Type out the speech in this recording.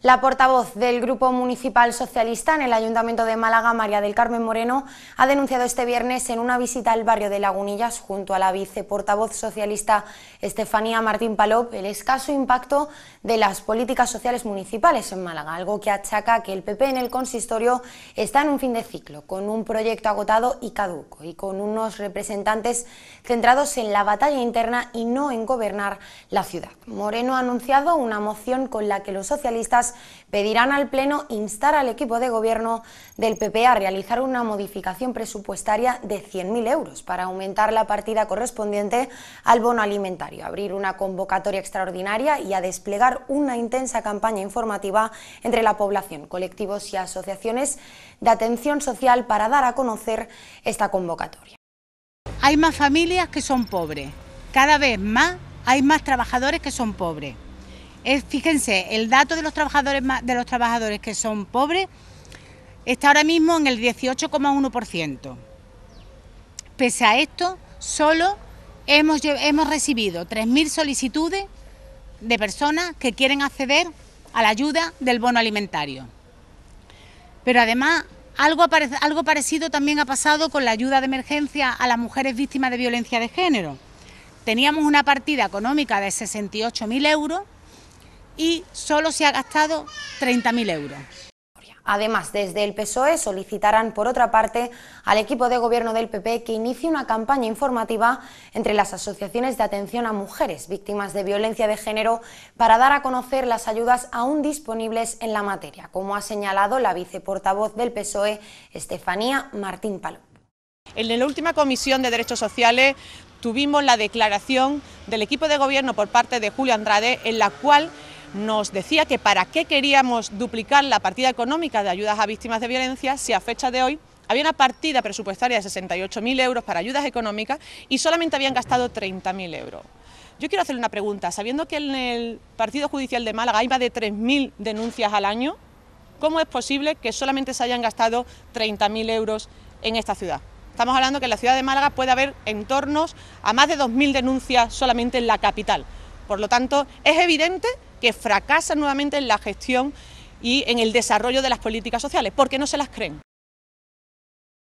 La portavoz del Grupo Municipal Socialista en el Ayuntamiento de Málaga, María del Carmen Moreno, ha denunciado este viernes en una visita al barrio de Lagunillas junto a la viceportavoz socialista Estefanía Martín Palop el escaso impacto de las políticas sociales municipales en Málaga, algo que achaca que el PP en el consistorio está en un fin de ciclo, con un proyecto agotado y caduco y con unos representantes centrados en la batalla interna y no en gobernar la ciudad. Moreno ha anunciado una moción con la que los socialistas pedirán al Pleno instar al equipo de gobierno del PP a realizar una modificación presupuestaria de 100.000 euros para aumentar la partida correspondiente al bono alimentario, abrir una convocatoria extraordinaria y a desplegar una intensa campaña informativa entre la población, colectivos y asociaciones de atención social para dar a conocer esta convocatoria. Hay más familias que son pobres, cada vez más hay más trabajadores que son pobres fíjense, el dato de los trabajadores de los trabajadores que son pobres está ahora mismo en el 18,1%. Pese a esto, solo hemos, recibido 3.000 solicitudes de personas que quieren acceder a la ayuda del bono alimentario. Pero además, algo, algo parecido también ha pasado con la ayuda de emergencia a las mujeres víctimas de violencia de género. Teníamos una partida económica de 68.000 euros y solo se ha gastado 30.000 euros. Además, desde el PSOE solicitarán, por otra parte, al equipo de gobierno del PP que inicie una campaña informativa entre las asociaciones de atención a mujeres víctimas de violencia de género para dar a conocer las ayudas aún disponibles en la materia, como ha señalado la viceportavoz del PSOE, Estefanía Martín Palo. En la última comisión de Derechos Sociales tuvimos la declaración del equipo de gobierno por parte de Julio Andrade, en la cual nos decía que para qué queríamos duplicar la partida económica de ayudas a víctimas de violencia si a fecha de hoy había una partida presupuestaria de 68.000 euros para ayudas económicas y solamente habían gastado 30.000 euros. Yo quiero hacerle una pregunta, sabiendo que en el Partido Judicial de Málaga hay más de 3.000 denuncias al año, ¿cómo es posible que solamente se hayan gastado 30.000 euros en esta ciudad? Estamos hablando que en la ciudad de Málaga puede haber en torno a más de 2.000 denuncias solamente en la capital. Por lo tanto, es evidente que fracasan nuevamente en la gestión y en el desarrollo de las políticas sociales, porque no se las creen.